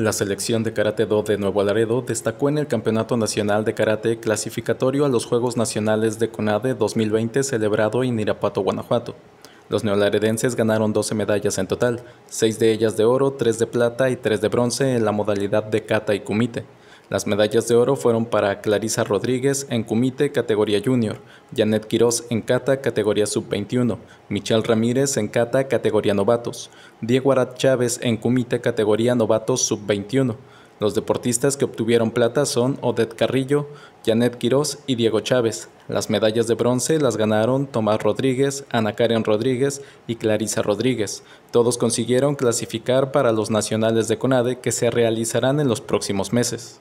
La selección de Karate Do de Nuevo Laredo destacó en el Campeonato Nacional de Karate clasificatorio a los Juegos Nacionales de CONADE 2020 celebrado en Irapato, Guanajuato. Los neolaredenses ganaron 12 medallas en total, 6 de ellas de oro, 3 de plata y 3 de bronce en la modalidad de kata y kumite. Las medallas de oro fueron para Clarisa Rodríguez en Kumite categoría junior, Janet Quiroz en kata categoría sub-21, Michelle Ramírez en kata categoría novatos, Diego Arad Chávez en Kumite categoría novatos sub-21. Los deportistas que obtuvieron plata son Odette Carrillo, Janet Quiroz y Diego Chávez. Las medallas de bronce las ganaron Tomás Rodríguez, Ana Karen Rodríguez y Clarisa Rodríguez. Todos consiguieron clasificar para los nacionales de CONADE que se realizarán en los próximos meses.